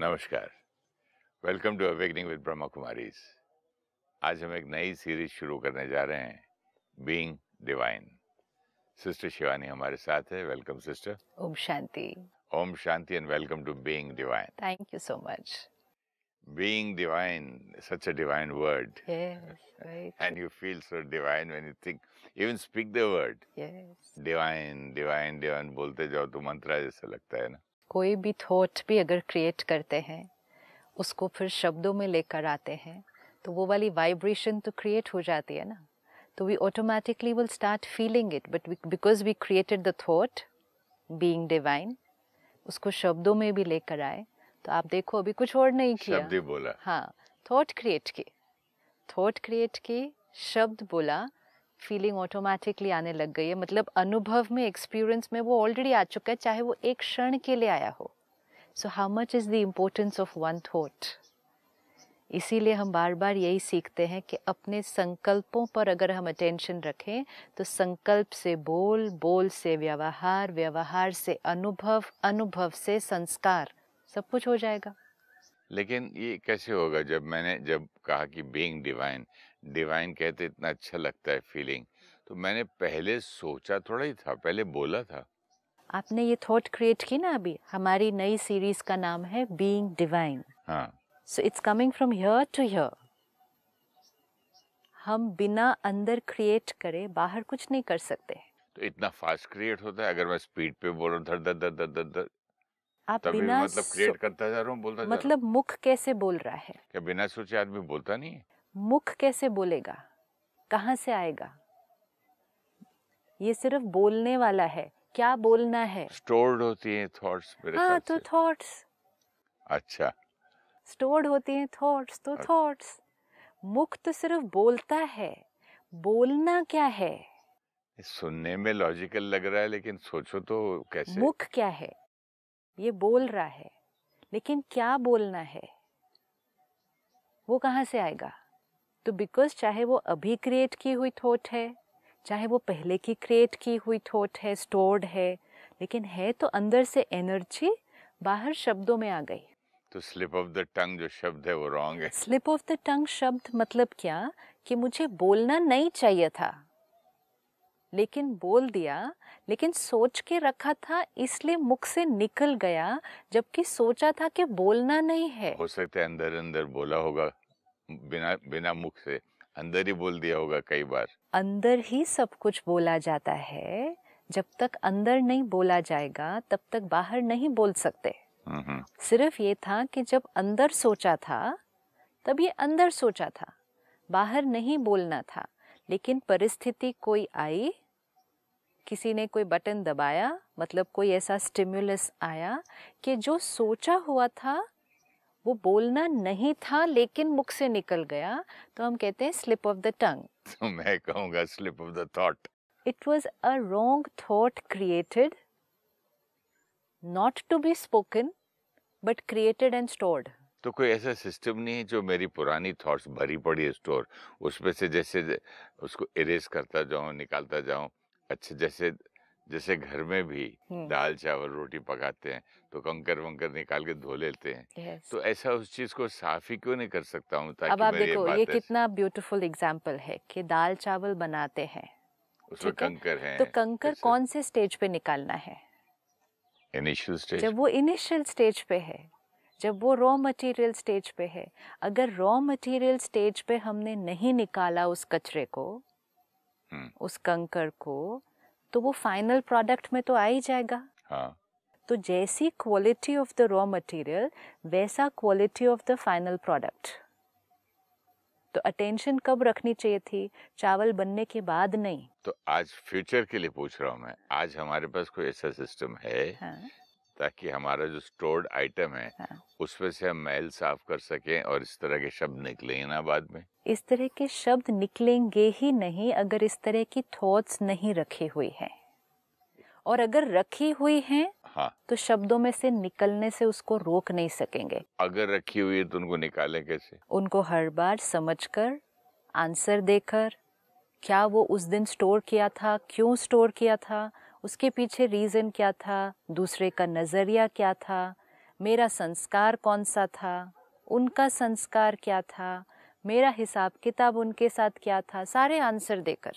नमस्कार welcome to awakening with Brahma Kumaris आज हम एक नई सीरीज शुरू करने जा रहे हैं बीइंग डिवाइन सिस्टर शिवानी हमारे साथ है welcome sister Om Shanti Om Shanti and welcome to being divine thank you so much being divine such a divine word and you feel so divine when you think even speak the word divine divine divine बोलते जाओ तो मंत्रा जैसा लगता है ना कोई भी thought भी अगर क्रिएट करते हैं उसको फिर शब्दों में लेकर आते हैं तो वो वाली वाइब्रेशन तो क्रिएट हो जाती है ना तो we automatically will start feeling it but because we created the thought being divine उसको शब्दों में भी लेकर आए तो आप देखो अभी कुछ और नहीं किया बोला हाँ थॉट क्रिएट की थॉट क्रिएट की शब्द बोला फीलिंग ऑटोमेटिकली आने लग गई है मतलब अनुभव में एक्सपीरियंस में वो ऑलरेडी आ चुका है चाहे वो एक क्षण के लिए आया हो so how much is the importance of one thought इसीलिए हम बार बार यही सीखते हैं कि अपने संकल्पों पर अगर हम अटेंशन रखें तो संकल्प से बोल बोल से व्यवहार व्यवहार से अनुभव अनुभव से संस्कार सब कुछ हो जाएगा लेकिन ये कैसे होगा जब मैंने जब कहा कि बीइंग डिवाइन डिवाइन कहते इतना अच्छा लगता है फीलिंग तो मैंने पहले सोचा थोड़ा ही था पहले बोला था आपने ये थॉट क्रिएट की ना अभी हमारी नई सीरीज का नाम है being divine so it's coming from here to here हम बिना अंदर क्रिएट करे बाहर कुछ नहीं कर सकते तो इतना फास्ट क्रिएट होता है अगर मैं स्पीड पे बोल रहा हूँ धर धर धर धर धर धर आप तभी बिना मतलब क्रिएट करता जा रहा हूँ बोलता मतलब मुख कैसे बोल रहा है क्या बिना सोचे आदमी बोलता नहीं मुख कैसे बोलेगा कहाँ से आएगा ये सिर्फ बोलने वाला है क्या बोलना है स्टोर्ड होती है थॉट्स हाँ तो थॉट्स अच्छा स्टोर्ड होती है थॉट्स तो थॉट्स मुख तो सिर्फ बोलता है बोलना क्या है सुनने में लॉजिकल लग रहा है लेकिन सोचो तो कैसे मुख क्या है ये बोल रहा है लेकिन क्या बोलना है वो कहाँ से आएगा तो बिकॉज चाहे वो अभी क्रिएट की हुई थॉट है चाहे वो पहले की क्रिएट की हुई थॉट है स्टोर्ड है लेकिन है तो अंदर से एनर्जी बाहर शब्दों में आ गई तो स्लिप ऑफ द टंग जो शब्द है वो रॉन्ग है स्लिप ऑफ द टंग शब्द मतलब क्या कि मुझे बोलना नहीं चाहिए था लेकिन बोल दिया लेकिन सोच के रखा था इसलिए मुख से निकल गया जबकि सोचा था कि बोलना नहीं है हो सकता है अंदर अंदर बोला होगा बिना बिना मुख से अंदर ही बोल दिया होगा कई बार अंदर ही सब कुछ बोला जाता है जब तक अंदर नहीं बोला जाएगा तब तक बाहर नहीं बोल सकते हम्म, हम्म। सिर्फ ये था कि जब अंदर सोचा था तब ये अंदर सोचा था बाहर नहीं बोलना था लेकिन परिस्थिति कोई आई किसी ने कोई बटन दबाया मतलब कोई ऐसा स्टिम्युलस आया कि जो सोचा हुआ था वो बोलना नहीं था लेकिन मुख से निकल गया तो हम कहते हैं स्लिप ऑफ द टंग मैं कहूंगा slip of the thought it was a wrong thought created not to be spoken but created and stored तो कोई ऐसा सिस्टम नहीं है जो मेरी पुरानी थॉट्स भरी पड़ी है स्टोर उसमें से जैसे उसको इरेज करता जाऊं निकालता जाऊं अच्छे जैसे जैसे घर में भी दाल चावल रोटी पकाते हैं तो कंकर वंकर निकाल के धो लेते हैं तो ऐसा उस चीज को साफ ही क्यों नहीं कर सकता हूँ अब आप देखो ये, ये कितना ब्यूटीफुल एग्जाम्पल है कि दाल चावल बनाते हैं उसमें कंकर है तो कंकर कौन से स्टेज पे निकालना है इनिशियल स्टेज जब वो इनिशियल स्टेज पे है जब वो रॉ मटेरियल स्टेज पे है अगर रॉ मटेरियल स्टेज पे हमने नहीं निकाला उस कचरे को हम्म। उस कंकर को तो वो फाइनल प्रोडक्ट में तो आ ही जाएगा हाँ। तो जैसी quality of the raw material वैसा quality of the final product तो अटेंशन कब रखनी चाहिए थी चावल बनने के बाद नहीं तो आज फ्यूचर के लिए पूछ रहा हूँ मैं आज हमारे पास कोई ऐसा सिस्टम है हाँ? ताकि हमारा जो स्टोर्ड आइटम है हाँ। उसमें से हम मैल साफ कर सकें और इस तरह के शब्द निकले ना बाद में इस तरह के शब्द निकलेंगे ही नहीं अगर इस तरह की थॉट्स नहीं रखी हुई हैं और अगर रखी हुई हैं हाँ तो शब्दों में से निकलने से उसको रोक नहीं सकेंगे अगर रखी हुई है तो उनको निकालें कैसे उनको हर बार समझकर आंसर देकर क्या वो उस दिन स्टोर किया था क्यों स्टोर किया था उसके पीछे रीज़न क्या था दूसरे का नज़रिया क्या था मेरा संस्कार कौन सा था उनका संस्कार क्या था मेरा हिसाब किताब उनके साथ क्या था सारे आंसर देकर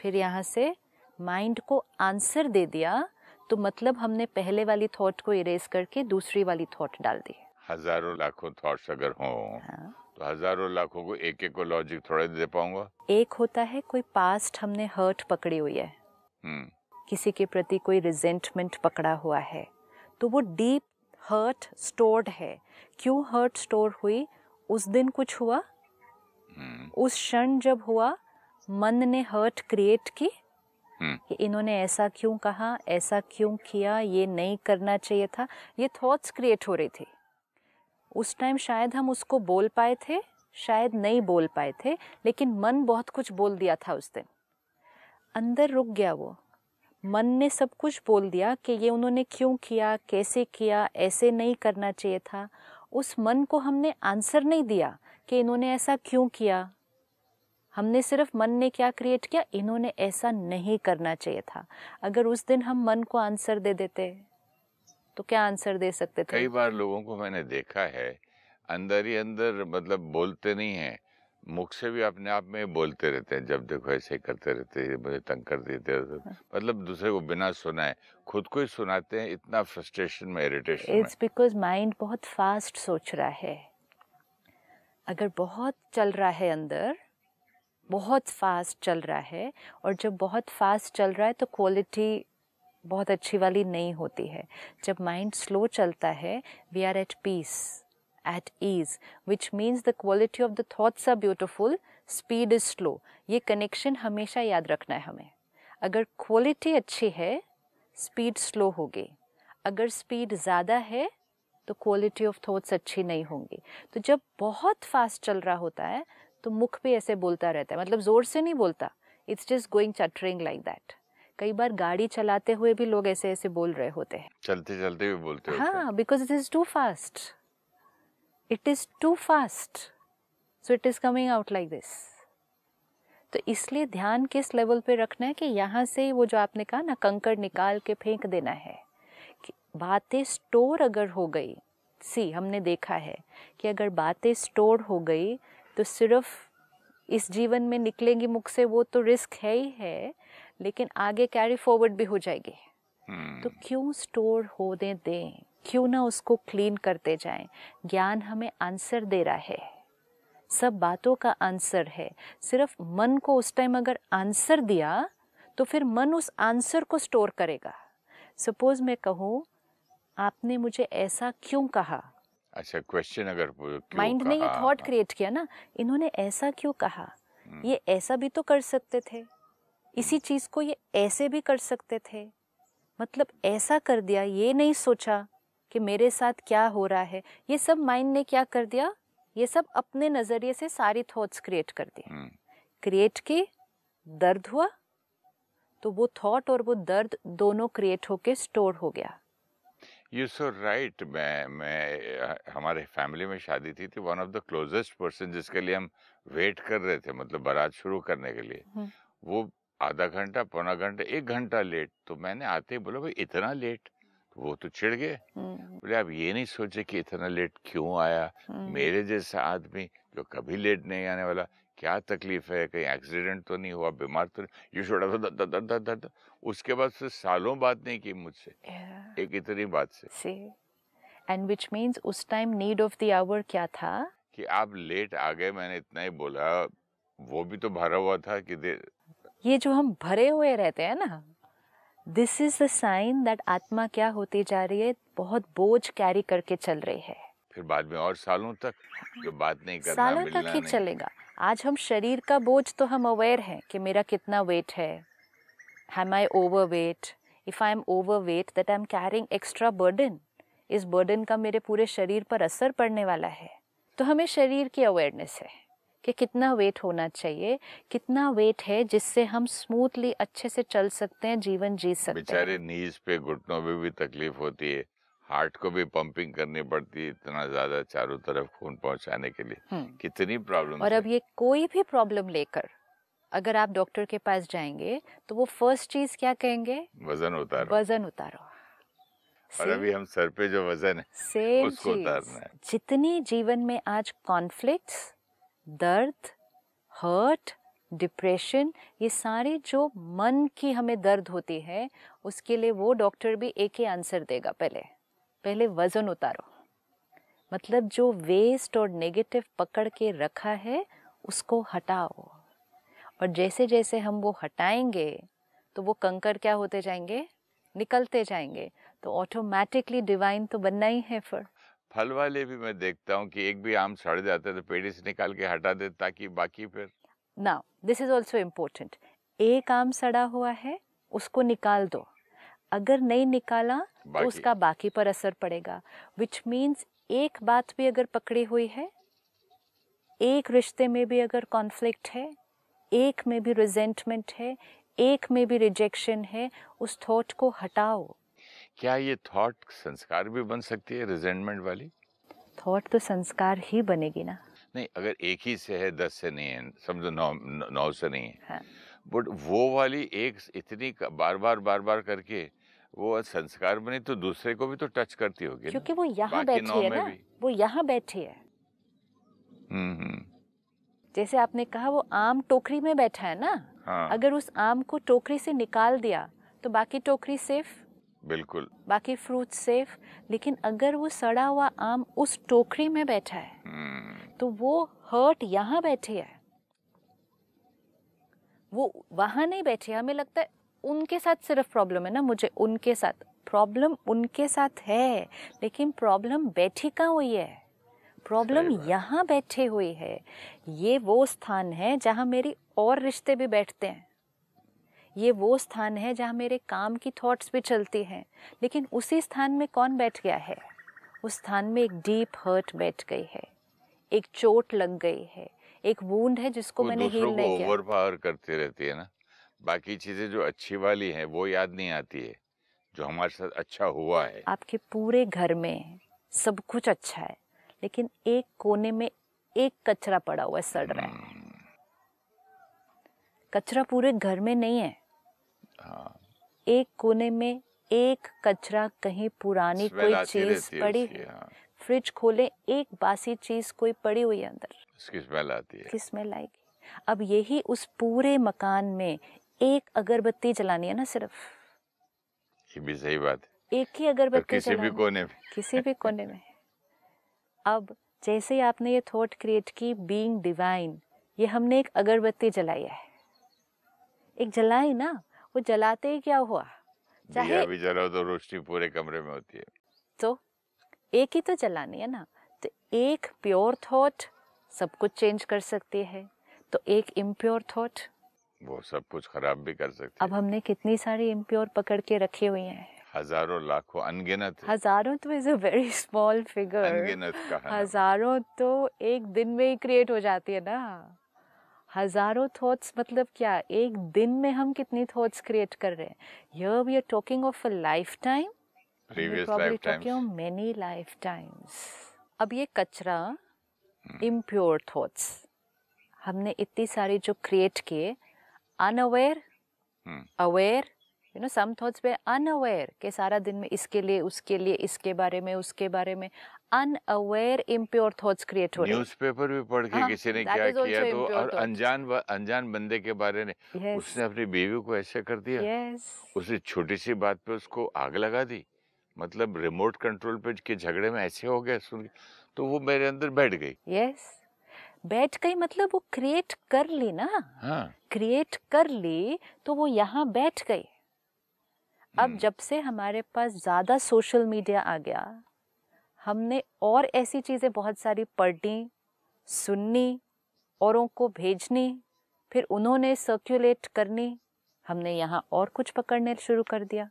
फिर यहाँ से माइंड को आंसर दे दिया तो मतलब हमने पहले वाली थॉट को इरेज करके दूसरी वाली थॉट डाल दी हजारों लाखों थॉट्स अगर हो हाँ। तो हजारों लाखों को एक एक को लॉजिक थोड़ा दे पाऊंगा एक होता है कोई पास्ट हमने हर्ट पकड़ी हुई है हम्म। किसी के प्रति कोई रिजेंटमेंट पकड़ा हुआ है तो वो डीप हर्ट स्टोर्ड है क्यों हर्ट स्टोर हुई उस दिन कुछ हुआ हम्म। उस क्षण जब हुआ मन ने हर्ट क्रिएट की हम्म। कि इन्होंने ऐसा क्यों कहा ऐसा क्यों किया ये नहीं करना चाहिए था ये थॉट्स क्रिएट हो रही थी उस टाइम शायद हम उसको बोल पाए थे शायद नहीं बोल पाए थे लेकिन मन बहुत कुछ बोल दिया था उस दिन अंदर रुक गया वो मन ने सब कुछ बोल दिया कि ये उन्होंने क्यों किया कैसे किया ऐसे नहीं करना चाहिए था उस मन को हमने आंसर नहीं दिया कि इन्होंने ऐसा क्यों किया हमने सिर्फ मन ने क्या क्रिएट किया इन्होंने ऐसा नहीं करना चाहिए था अगर उस दिन हम मन को आंसर दे देते तो क्या आंसर दे सकते थे कई बार लोगों को मैंने देखा है अंदर ही अंदर मतलब बोलते नहीं है मुख से भी अपने आप में बोलते रहते हैं जब देखो ऐसे करते रहते हैं मुझे तंग कर देते तो हाँ। मतलब दूसरे को बिना सुनाए खुद को ही सुनाते हैं इतना फ्रस्ट्रेशन में इरिटेशन इट्स बिकॉज माइंड बहुत फास्ट सोच रहा है अगर बहुत चल रहा है अंदर बहुत फास्ट चल रहा है और जब बहुत फास्ट चल रहा है तो क्वालिटी बहुत अच्छी वाली नहीं होती है जब माइंड स्लो चलता है we are at peace at ease which means the quality of the thoughts are beautiful speed is slow ये कनेक्शन हमेशा याद रखना है हमें अगर क्वालिटी अच्छी है स्पीड स्लो होगी अगर स्पीड ज़्यादा है तो क्वालिटी ऑफ थॉट्स अच्छी नहीं होंगी तो जब बहुत फास्ट चल रहा होता है तो मुख भी ऐसे बोलता रहता है मतलब ज़ोर से नहीं बोलता it's just going chattering like that कई बार गाड़ी चलाते हुए भी लोग ऐसे ऐसे बोल रहे होते हैं चलते चलते भी बोलते हैं हाँ because it is too fast it is too fast so it is coming out like this तो इसलिए ध्यान किस लेवल पे रखना है कि यहाँ से वो जो आपने कहा ना कंकड़ निकाल के फेंक देना है बातें स्टोर अगर हो गई सी हमने देखा है कि अगर बातें स्टोर हो गई तो सिर्फ इस जीवन में निकलेंगी मुख से वो तो रिस्क है ही है लेकिन आगे कैरी फॉरवर्ड भी हो जाएगी hmm. तो क्यों स्टोर हो दें दें क्यों ना उसको क्लीन करते जाएं ज्ञान हमें आंसर दे रहा है सब बातों का आंसर है सिर्फ मन को उस टाइम अगर आंसर दिया तो फिर मन उस आंसर को स्टोर करेगा सपोज मैं कहूँ आपने मुझे ऐसा क्यों कहा अच्छा क्वेश्चन अगर माइंड ने ये थॉट क्रिएट किया ना इन्होंने ऐसा क्यों कहा हम्म। ये ऐसा भी तो कर सकते थे इसी हम्म। चीज को ये ऐसे भी कर सकते थे मतलब ऐसा कर दिया ये नहीं सोचा कि मेरे साथ क्या हो रहा है ये सब माइंड ने क्या कर दिया ये सब अपने नज़रिए से सारी थॉट्स क्रिएट कर दिए क्रिएट हम्म। के दर्द हुआ तो वो थॉट और वो दर्द दोनों क्रिएट होके स्टोर हो गया यू सो राइट मैं मैं हमारे फैमिली में शादी थी थी one of the closest person जिसके लिए हम वेट कर रहे थे मतलब बारात शुरू करने के लिए हम्म। वो आधा घंटा पौना घंटा एक घंटा लेट तो मैंने आते ही बोला भाई इतना लेट वो तो चिढ़ गए हम्म। बोले आप ये नहीं सोचे कि इतना लेट क्यों आया हम्म। मेरे जैसा आदमी जो कभी लेट नहीं आने वाला क्या तकलीफ है कहीं एक्सीडेंट तो नहीं हुआ बीमार तो नहीं यू छोड़ा था उसके बाद से सालों बात नहीं की मुझसे yeah. एक इतनी बात से एंड विच मीन्स उस time need of the hour क्या था कि आप लेट आ गए मैंने इतना ही बोला वो भी तो भरा हुआ था कि ये जो हम भरे हुए रहते हैं ना this is the sign that आत्मा क्या होती जा रही है बहुत बोझ कैरी करके चल रही है फिर बाद में और सालों तक जो बात नहीं करना सालों तक ही चलेगा आज हम शरीर का बोझ तो हम अवेयर हैं कि मेरा कितना वेट है am I overweight if I am overweight that I am carrying extra burden इस बर्डन का मेरे पूरे शरीर पर असर पड़ने वाला है तो हमें शरीर की अवेयरनेस है कि कितना वेट होना चाहिए कितना वेट है जिससे हम स्मूथली अच्छे से चल सकते हैं जीवन जी सकते हैं बेचारे नीज पे घुटनों में भी तकलीफ होती है हार्ट को भी पंपिंग करनी पड़ती है इतना ज्यादा चारों तरफ खून पहुंचाने के लिए हम्म। कितनी प्रॉब्लम और अब ये कोई भी प्रॉब्लम लेकर अगर आप डॉक्टर के पास जाएंगे तो वो फर्स्ट चीज क्या कहेंगे वजन उतारो वजन उतारो और अभी हम सर पे जो वजन है उसको उतारना है जितनी जीवन में आज कॉन्फ्लिक्ट्स दर्द हर्ट डिप्रेशन ये सारे जो मन की हमें दर्द होती है उसके लिए वो डॉक्टर भी एक ही आंसर देगा पहले पहले वज़न उतारो मतलब जो वेस्ट और नेगेटिव पकड़ के रखा है उसको हटाओ और जैसे जैसे हम वो हटाएंगे तो वो कंकर क्या होते जाएंगे निकलते जाएंगे तो ऑटोमेटिकली डिवाइन तो बनना ही है फिर फल वाले भी मैं देखता हूँ कि एक भी आम सड़ जाता है तो पेड़ से निकाल के हटा दे ताकि बाकी फिर ना दिस इज ऑल्सो इम्पोर्टेंट एक आम सड़ा हुआ है उसको निकाल दो अगर नहीं निकाला तो उसका बाकी पर असर पड़ेगा विच मीन्स एक बात भी अगर पकड़ी हुई है एक रिश्ते में भी अगर कॉन्फ्लिक्ट है एक में भी रिजेंटमेंट है एक में भी रिजेक्शन है उस थॉट को हटाओ क्या ये थॉट संस्कार भी बन सकती है रिजेंटमेंट वाली थॉट तो संस्कार ही बनेगी ना नहीं अगर एक ही से है दस से नहीं है समझो नौ नौ से नहीं है बट हाँ। वो वाली एक इतनी बार बार बार बार करके वो संस्कार बने तो दूसरे को भी तो टच करती होगी क्योंकि वो यहाँ बैठी है ना वो यहाँ बैठी है जैसे आपने कहा वो आम टोकरी में बैठा है ना हाँ। अगर उस आम को टोकरी से निकाल दिया तो बाकी टोकरी सिर्फ बिल्कुल बाकी फ्रूट सेफ लेकिन अगर वो सड़ा हुआ आम उस टोकरी में बैठा है hmm. तो वो हर्ट यहाँ बैठे है वो वहाँ नहीं बैठे हमें लगता है उनके साथ सिर्फ प्रॉब्लम है ना मुझे उनके साथ प्रॉब्लम उनके साथ है लेकिन प्रॉब्लम बैठी कहाँ हुई है प्रॉब्लम यहाँ बैठे हुई है ये वो स्थान है जहाँ मेरी और रिश्ते भी बैठते हैं ये वो स्थान है जहाँ मेरे काम की थॉट्स भी चलती हैं लेकिन उसी स्थान में कौन बैठ गया है उस स्थान में एक डीप हर्ट बैठ गई है एक चोट लग गई है एक वूंड है जिसको मैंने हील नहीं किया ओवरपावर करती रहती है ना बाकी चीजें जो अच्छी वाली हैं वो याद नहीं आती है जो हमारे साथ अच्छा हुआ है आपके पूरे घर में सब कुछ अच्छा है लेकिन एक कोने में एक कचरा पड़ा हुआ है सड़ रहा है हम्म। कचरा पूरे घर में नहीं है एक कोने में एक कचरा कहीं पुरानी कोई चीज पड़ी है हाँ। फ्रिज खोले एक बासी चीज कोई पड़ी हुई अंदर उसकी स्मेल आती है स्मेल आएगी अब यही उस पूरे मकान में एक अगरबत्ती जलानी है ना सिर्फ ये भी सही बात है एक ही अगरबत्ती किसी भी कोने में किसी भी कोने में अब जैसे ही आपने ये थॉट क्रिएट की बीइंग डिवाइन ये हमने एक अगरबत्ती जलाई है एक जलाई ना वो जलाते ही क्या हुआ चाहे अभी जलाओ तो रोशनी पूरे कमरे में होती है तो एक ही तो जलानी है ना तो एक प्योर थॉट सब कुछ चेंज कर सकती है तो एक इम्प्योर थॉट वो सब कुछ खराब भी कर सकती अब हमने कितनी सारी इम्प्योर पकड़ के रखी हुई हैं हजारों लाखों अनगिनत हजारों तो is a very small figure अनगिनत का हजारों तो एक दिन में ही क्रिएट हो जाती है ना हज़ारों थॉट्स मतलब क्या एक दिन में हम कितनी थॉट्स क्रिएट कर रहे हैं we are talking of a lifetime many lifetimes अब ये कचरा इम्प्योर थॉट्स हमने इतनी सारी जो क्रिएट किए unaware aware you know some thoughts पे अनअवेयर के सारा दिन में इसके लिए उसके लिए इसके बारे में उसके बारे में अनअवेयर इम्प्योर थॉट्स क्रिएट हो रहे न्यूज़पेपर भी पढ़ के हाँ, किसी ने क्या किया तो और अनजान अनजान बंदे के बारे में yes. उसने अपनी बीवी को ऐसे कर दिया yes. उसने छोटी सी बात पे उसको आग लगा दी मतलब रिमोट कंट्रोल पे के झगड़े में ऐसे हो गया सुन तो वो मेरे अंदर बैठ गई यस yes. बैठ गई मतलब वो क्रिएट कर ली ना क्रिएट हाँ. कर ली तो वो यहाँ बैठ गई अब हम्म। जब से हमारे पास ज्यादा सोशल मीडिया आ गया हमने और ऐसी चीज़ें बहुत सारी पढ़नी सुननी औरों को भेजनी फिर उन्होंने सर्कुलेट करनी हमने यहाँ और कुछ पकड़ने शुरू कर दिया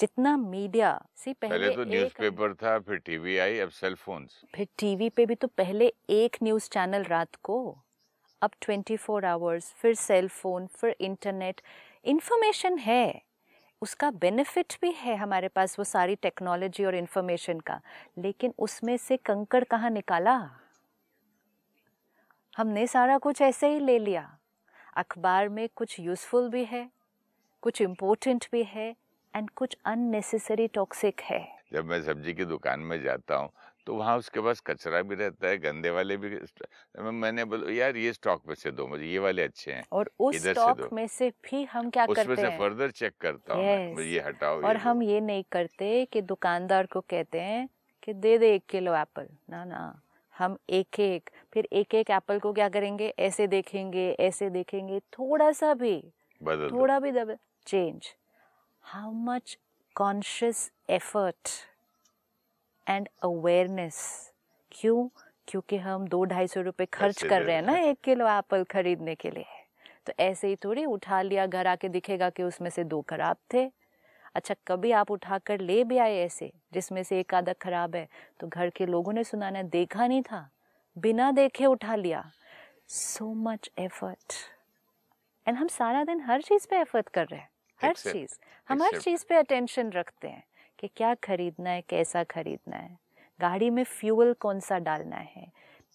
जितना मीडिया से पहले, पहले तो न्यूज़पेपर था फिर टीवी आई अब सेल फोन्स फिर टीवी पे भी तो पहले एक न्यूज़ चैनल रात को अब 24 फोर आवर्स फिर सेल फोन फिर इंटरनेट इन्फॉर्मेशन है उसका बेनिफिट भी है हमारे पास वो सारी टेक्नोलॉजी और इन्फॉर्मेशन का लेकिन उसमें से कंकड़ कहाँ निकाला हमने सारा कुछ ऐसे ही ले लिया अखबार में कुछ यूज़फुल भी है कुछ इम्पोर्टेंट भी है एंड कुछ अननेसेसरी टॉक्सिक है जब मैं सब्जी की दुकान में जाता हूँ तो वहाँ उसके पास कचरा भी रहता है गंदे वाले भी मैंने बोलो यार ये स्टॉक में से दो मुझे ये वाले अच्छे हैं और उस स्टॉक में से भी हम क्या उस करते हैं फर्दर चेक करता हूँ yes. ये हटाओ और ये हम ये नहीं करते कि दुकानदार को कहते हैं कि दे दे एक किलो एप्पल ना ना हम एक एक फिर एक एक एप्पल को क्या करेंगे ऐसे देखेंगे ऐसे देखेंगे थोड़ा सा भी बदल थोड़ा भी change how much conscious effort and awareness क्यों क्योंकि हम दो ढाई सौ रुपये खर्च कर रहे हैं ना एक किलो एप्पल खरीदने के लिए तो ऐसे ही थोड़ी उठा लिया घर आके दिखेगा कि उसमें से दो खराब थे अच्छा कभी आप उठा कर ले भी आए ऐसे जिसमें से एक आधा खराब है तो घर के लोगों ने सुना ना देखा नहीं था बिना देखे उठा लिया सो मच एफर्ट एंड हम सारा दिन हर चीज़ पे एफर्ट कर रहे हैं हर चीज़ हम हर चीज़ पे अटेंशन रखते हैं कि क्या खरीदना है कैसा खरीदना है गाड़ी में फ्यूल कौन सा डालना है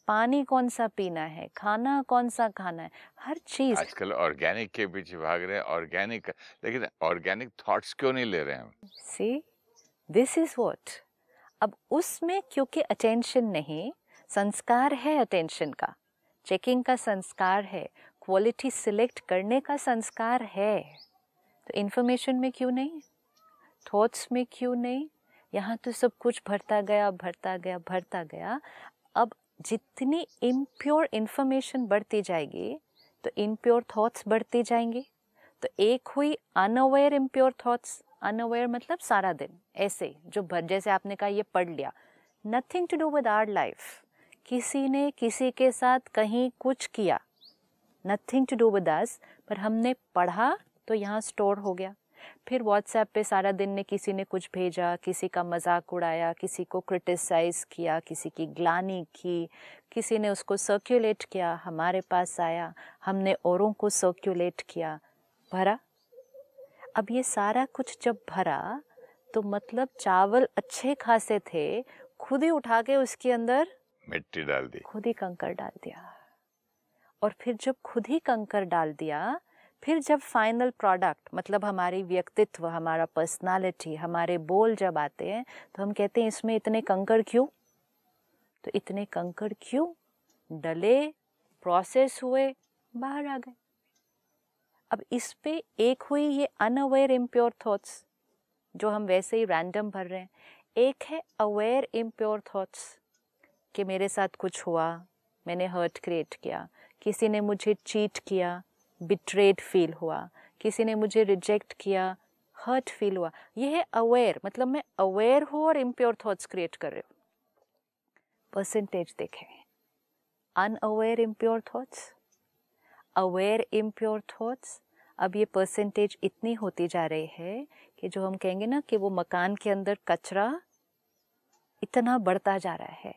पानी कौन सा पीना है खाना कौन सा खाना है हर चीज आजकल ऑर्गेनिक के पीछे भाग रहे हैं ऑर्गेनिक लेकिन ऑर्गेनिक थॉट्स क्यों नहीं ले रहे हैं सी दिस इज व्हाट अब उसमें क्योंकि अटेंशन नहीं संस्कार है अटेंशन का चेकिंग का संस्कार है क्वालिटी सिलेक्ट करने का संस्कार है तो इन्फॉर्मेशन में क्यों नहीं थॉट्स में क्यों नहीं यहाँ तो सब कुछ भरता गया भरता गया भरता गया अब जितनी इम्प्योर इन्फॉर्मेशन बढ़ती जाएगी तो इम्प्योर थॉट्स बढ़ते जाएंगे तो एक हुई अनअवेयर इम्प्योर थॉट्स अनअवेयर मतलब सारा दिन ऐसे जो भर जैसे आपने कहा ये पढ़ लिया nothing to do with our life किसी ने किसी के साथ कहीं कुछ किया nothing to do with us पर हमने पढ़ा तो यहाँ स्टोर हो गया फिर व्हाट्सएप पे सारा दिन ने किसी ने कुछ भेजा किसी का मजाक उड़ाया किसी को क्रिटिसाइज़ किया किसी की ग्लानी की किसी ने उसको सर्कुलेट किया हमारे पास आया हमने औरों को सर्कुलेट किया भरा अब ये सारा कुछ जब भरा तो मतलब चावल अच्छे खासे थे खुद ही उठा के उसके अंदर मिट्टी डाल दी खुद ही कंकर डाल दिया और फिर जब खुद ही कंकर डाल दिया फिर जब फाइनल प्रोडक्ट मतलब हमारी व्यक्तित्व हमारा पर्सनालिटी हमारे बोल जब आते हैं तो हम कहते हैं इसमें इतने कंकड़ क्यों तो इतने कंकड़ क्यों डले प्रोसेस हुए बाहर आ गए अब इस पे एक हुई ये अनअवेयर इम्प्योर थॉट्स जो हम वैसे ही रैंडम भर रहे हैं एक है अवेयर इम्प्योर थॉट्स कि मेरे साथ कुछ हुआ मैंने हर्ट क्रिएट किया किसी ने मुझे चीट किया बिट्रेड फील हुआ किसी ने मुझे रिजेक्ट किया हर्ट फील हुआ यह है अवेयर मतलब मैं अवेयर हूँ और इम्प्योर थॉट्स क्रिएट कर रही हूँ परसेंटेज देखें unaware impure thoughts aware impure thoughts अब ये परसेंटेज इतनी होती जा रही है कि जो हम कहेंगे ना कि वो मकान के अंदर कचरा इतना बढ़ता जा रहा है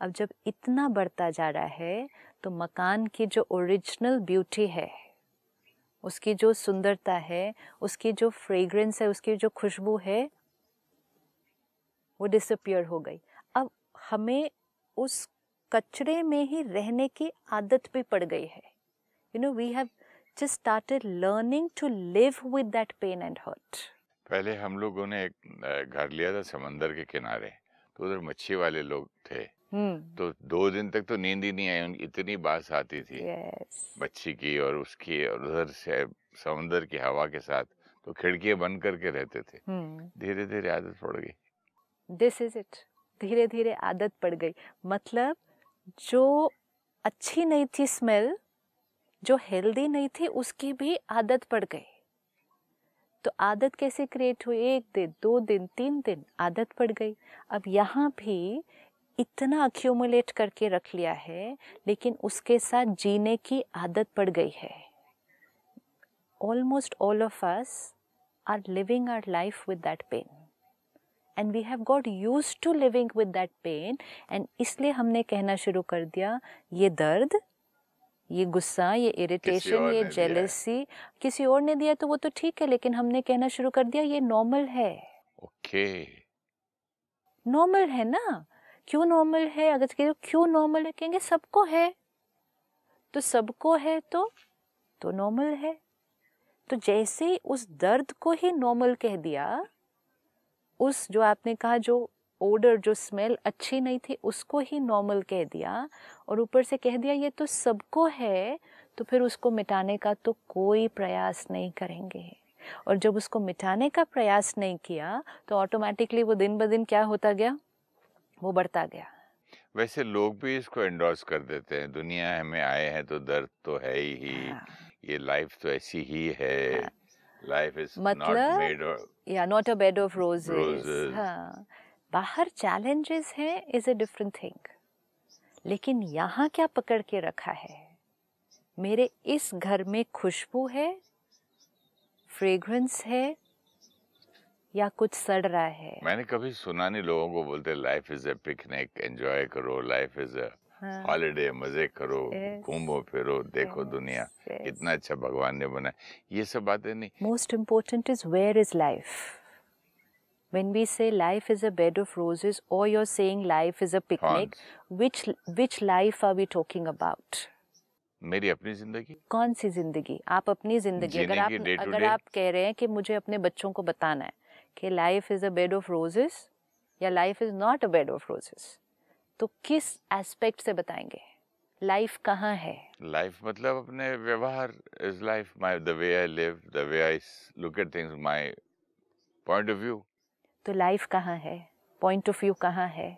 अब जब इतना बढ़ता जा रहा है तो मकान की जो ओरिजिनल ब्यूटी है उसकी जो सुंदरता है उसकी जो फ्रेग्रेंस है उसकी जो खुशबू है वो डिसअपियर हो गई अब हमें उस कचरे में ही रहने की आदत भी पड़ गई है you know we have just started learning to live with that pain and hurt पहले हम लोगों ने एक घर लिया था समंदर के किनारे तो उधर मच्छी वाले लोग थे हम्म। तो दो दिन तक तो नींद ही नहीं आई उनकी इतनी बास आती थी बच्ची की और उसकी और उधर से समुंदर की हवा के साथ तो खिड़कियां बंद करके रहते थे हम्म। धीरे धीरे आदत पड़ गई दिस इज इट धीरे धीरे आदत पड़ गई मतलब जो अच्छी नहीं थी स्मेल जो हेल्दी नहीं थी उसकी भी आदत पड़ गई तो आदत कैसे क्रिएट हुई एक दिन दो दिन तीन दिन आदत पड़ गई अब यहाँ भी इतना अक्यूमुलेट करके रख लिया है लेकिन उसके साथ जीने की आदत पड़ गई है almost all of us are living our life with that pain and we have got used to living with that pain and इसलिए हमने कहना शुरू कर दिया ये दर्द ये गुस्सा ये इरिटेशन ये जेलसी किसी और ने दिया तो वो तो ठीक है लेकिन हमने कहना शुरू कर दिया ये नॉर्मल है ओके okay. नॉर्मल है ना क्यों नॉर्मल है अगर कह क्यों नॉर्मल है कहेंगे सबको है तो सबको है तो तो नॉर्मल है तो जैसे उस दर्द को ही नॉर्मल कह दिया उस जो आपने कहा जो ओडर जो स्मेल अच्छी नहीं थी उसको ही नॉर्मल कह दिया और ऊपर से कह दिया ये तो सबको है तो फिर उसको मिटाने का तो कोई प्रयास नहीं करेंगे और जब उसको मिटाने का प्रयास नहीं किया तो ऑटोमेटिकली वो दिन ब दिन क्या होता गया वो बढ़ता गया वैसे लोग भी इसको एंडोर्स कर देते हैं दुनिया में आए हैं तो दर्द तो है ही हाँ। ये लाइफ तो ऐसी ही है लाइफ हाँ। इज मतलब या not a bed of roses बाहर चैलेंजेस हैं इज अ डिफरेंट थिंग लेकिन यहाँ क्या पकड़ के रखा है मेरे इस घर में खुशबू है फ्रेग्रेंस है या कुछ सड़ रहा है मैंने कभी सुना नहीं लोगों को बोलते life is a picnic enjoy करो लाइफ इज अ हॉलीडे मजे करो घूमो फिरो देखो दुनिया इतना अच्छा भगवान ने बनाया ये सब बातें नहीं most important is where is life when we say life is a bed of roses or you're saying life is a picnic which which life are we talking about मेरी अपनी जिंदगी कौन सी जिंदगी आप अपनी जिंदगी अगर आप अगर आप कह रहे हैं कि मुझे अपने बच्चों को बताना है कि life is a bed of roses या life is not a bed of roses तो किस एस्पेक्ट से बताएंगे लाइफ कहाँ है लाइफ मतलब अपने व्यवहार is life my the way I live the way I look at things my point of view तो लाइफ कहाँ है पॉइंट ऑफ व्यू कहाँ है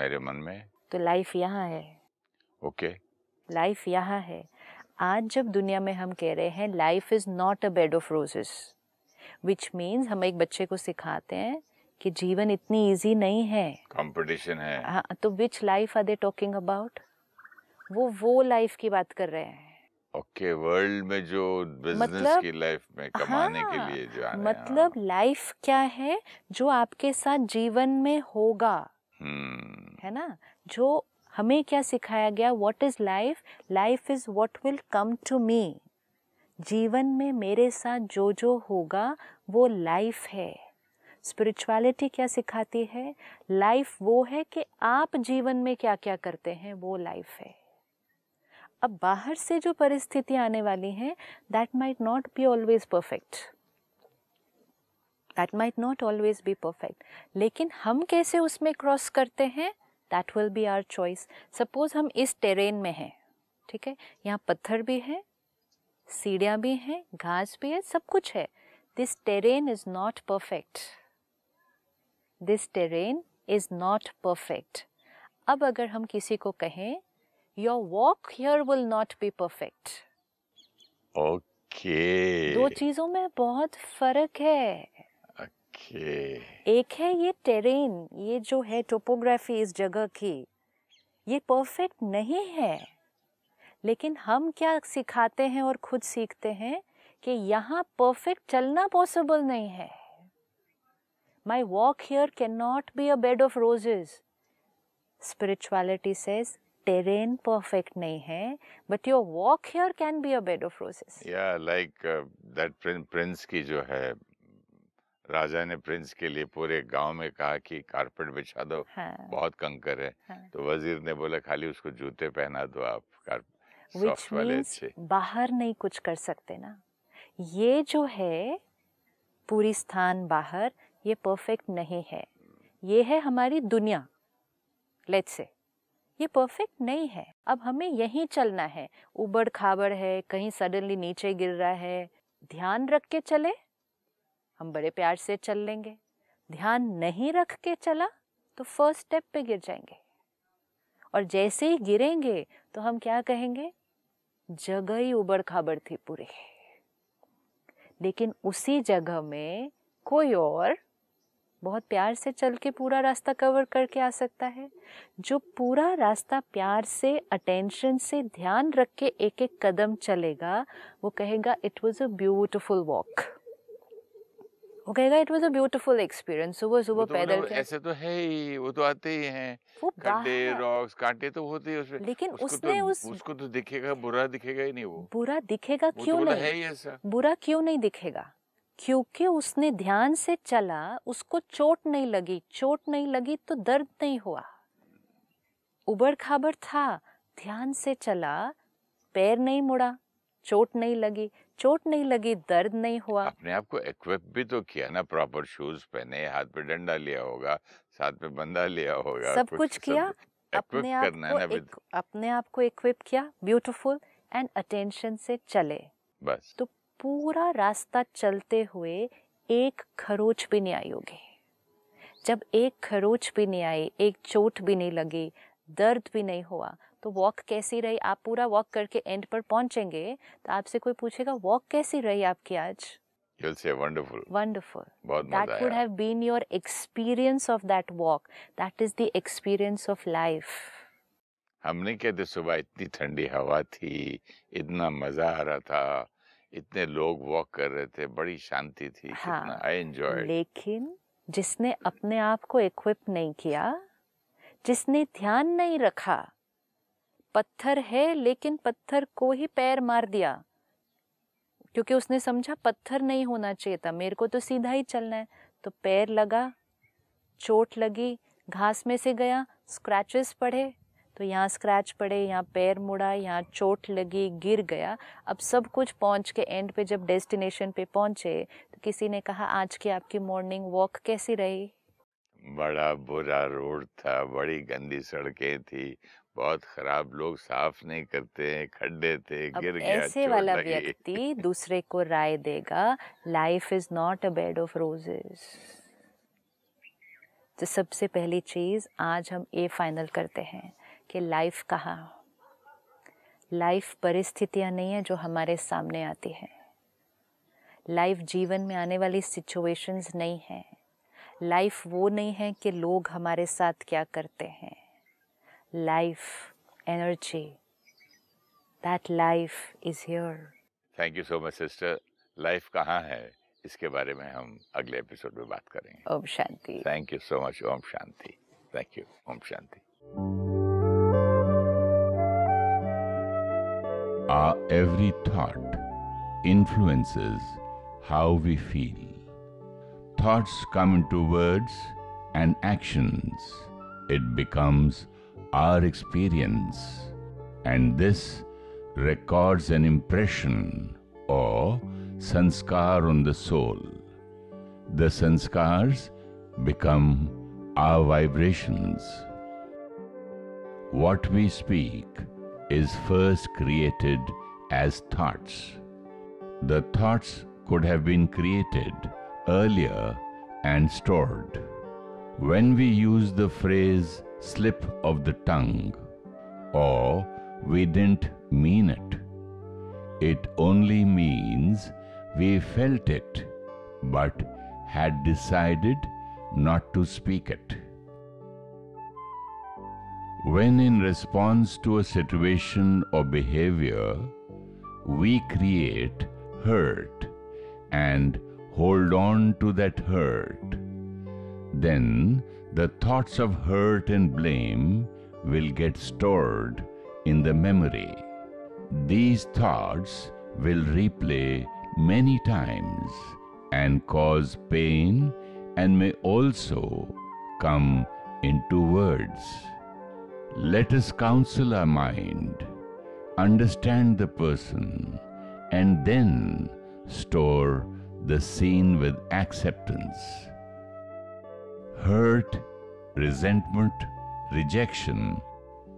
मेरे मन में तो लाइफ यहाँ है ओके लाइफ यहाँ है आज जब दुनिया में हम कह रहे हैं life is not a bed of roses which means हम एक बच्चे को सिखाते हैं कि जीवन इतनी इजी नहीं है कंपटीशन है हाँ तो which life are they talking about वो वो लाइफ की बात कर रहे हैं ओके okay, वर्ल्ड में जो बिजनेस मतलब, की लाइफ में कमाने हाँ, के लिए जो आने मतलब हाँ। लाइफ क्या है जो आपके साथ जीवन में होगा हम्म। है ना जो हमें क्या सिखाया गया what is life life is what will come to me जीवन में मेरे साथ जो जो होगा वो लाइफ है स्पिरिचुअलिटी क्या सिखाती है लाइफ वो है कि आप जीवन में क्या क्या करते हैं वो लाइफ है अब बाहर से जो परिस्थितियां आने वाली हैं that might not be always perfect that might not always be perfect लेकिन हम कैसे उसमें क्रॉस करते हैं that will be our choice suppose हम इस टेरेन में हैं ठीक है यहाँ पत्थर भी है सीढ़ियाँ भी हैं घास भी है सब कुछ है this terrain is not perfect this terrain is not perfect अब अगर हम किसी को कहें your walk here will not be perfect okay दो चीज़ों में बहुत फर्क है okay. एक है ये टेरेन ये जो है टोपोग्राफी इस जगह की ये परफेक्ट नहीं है लेकिन हम क्या सिखाते हैं और खुद सीखते हैं कि यहाँ परफेक्ट चलना पॉसिबल नहीं है my walk here can not be a bed of roses spirituality says terrain perfect नहीं है but your walk here can be a bed of roses या लाइक दैट प्रिंस की जो है राजा ने प्रिंस के लिए पूरे गांव में कहा कि कारपेट बिछा दो हाँ, बहुत कंकर है हाँ, तो वजीर ने बोला खाली उसको जूते पहना दो आप विच मीन्स बाहर नहीं कुछ कर सकते ना ये जो है पूरी स्थान बाहर ये परफेक्ट नहीं है ये है हमारी दुनिया लेट्स से ये परफेक्ट नहीं है अब हमें यहीं चलना है उबड़ खाबड़ है कहीं सडनली नीचे गिर रहा है ध्यान रख के चले हम बड़े प्यार से चल लेंगे ध्यान नहीं रख के चला तो फर्स्ट स्टेप पे गिर जाएंगे और जैसे ही गिरेंगे तो हम क्या कहेंगे जगह ही उबड़ खाबड़ थी पूरी लेकिन उसी जगह में कोई और बहुत प्यार से चल के पूरा रास्ता कवर करके आ सकता है जो पूरा रास्ता प्यार से अटेंशन से ध्यान रख के एक एक कदम चलेगा वो कहेगा it was a beautiful walk वो कहेगा it was a beautiful experience सुबह सुबह तो मतलब पैदल के ऐसे तो है ही वो तो आते ही हैं खड्डे रॉक्स कांटे तो होते ही उसमें लेकिन तो उसने तो, उस उसको तो दिखेगा बुरा दिखेगा ही नहीं वो बुरा दिखेगा तो क्यों तो नहीं बुरा क्यों नहीं दिखेगा क्योंकि उसने ध्यान से चला उसको चोट नहीं लगी चोट नहीं लगी तो दर्द नहीं हुआ उबड़ खाबड़ था ध्यान से चला पैर नहीं मुड़ा चोट नहीं लगी चोट नहीं लगी दर्द नहीं हुआ अपने आप को इक्विप भी तो किया ना प्रॉपर शूज पहने हाथ पे डंडा लिया होगा साथ में बंदा लिया होगा सब कुछ किया सब अपने आप को एक, अपने आप को इक्विप किया ब्यूटीफुल एंड अटेंशन से चले बस तो पूरा रास्ता चलते हुए एक खरोच भी नहीं आई होगी जब एक खरोच भी नहीं आई एक चोट भी नहीं लगी दर्द भी नहीं हुआ तो वॉक कैसी रही आप पूरा वॉक करके एंड पर पहुंचेंगे तो आपसे कोई पूछेगा वॉक कैसी रही आपकी आज You'll say wonderful. Wonderful. बहुत that have been your experience of that walk. That is the experience of life. हमने कहते सुबह इतनी ठंडी हवा थी इतना मजा आ रहा था इतने लोग वॉक कर रहे थे बड़ी शांति थी हाँ, आई एंजॉय लेकिन जिसने अपने आप को इक्विप नहीं किया जिसने ध्यान नहीं रखा पत्थर है लेकिन पत्थर को ही पैर मार दिया क्योंकि उसने समझा पत्थर नहीं होना चाहिए था मेरे को तो सीधा ही चलना है तो पैर लगा चोट लगी घास में से गया स्क्रैचेस पड़े तो यहाँ स्क्रैच पड़े यहाँ पैर मुड़ा यहाँ चोट लगी गिर गया अब सब कुछ पहुँच के एंड पे जब डेस्टिनेशन पे पहुँचे तो किसी ने कहा आज की आपकी मॉर्निंग वॉक कैसी रही बड़ा बुरा रोड था बड़ी गंदी सड़कें थी बहुत खराब लोग साफ नहीं करते हैं खड्डे थे गिर गया ऐसे वाला व्यक्ति दूसरे को राय देगा life is not a bed of roses तो सबसे पहली चीज आज हम ये फाइनल करते हैं कि लाइफ कहाँ लाइफ परिस्थितियां नहीं है जो हमारे सामने आती हैं लाइफ जीवन में आने वाली सिचुएशंस नहीं है लाइफ वो नहीं है कि लोग हमारे साथ क्या करते हैं life energy. That life is here. Thank you so much, sister. Life कहाँ है इसके बारे में हम अगले एपिसोड में बात करेंगे ओम शांति थैंक यू सो मच ओम शांति थैंक यू ओम शांति Our every thought influences how we feel. Thoughts come into words and actions. It becomes our experience, and this records an impression or sanskar on the soul. The sanskars become our vibrations. What we speak is first created as thoughts. The thoughts could have been created earlier and stored. When we use the phrase slip of the tongue, or we didn't mean it. It only means we felt it, but had decided not to speak it. When in response to a situation or behavior, we create hurt and hold on to that hurt, then the thoughts of hurt and blame will get stored in the memory. These thoughts will replay many times and cause pain and may also come into words. Let us counsel our mind, understand the person, and then store the scene with acceptance hurt, resentment, rejection,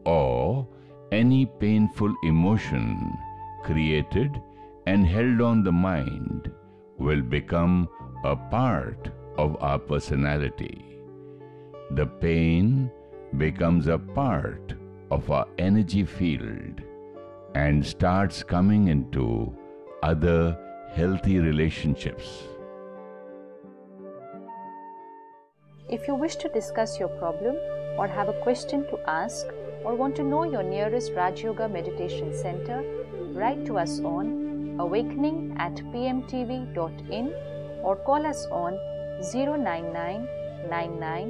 or any painful emotion created and held on the mind will become a part of our personality. The pain becomes a part of our energy field and starts coming into other healthy relationships. If you wish to discuss your problem or have a question to ask or want to know your nearest Raj Yoga Meditation Center, write to us on awakening at pmtv.in or call us on 099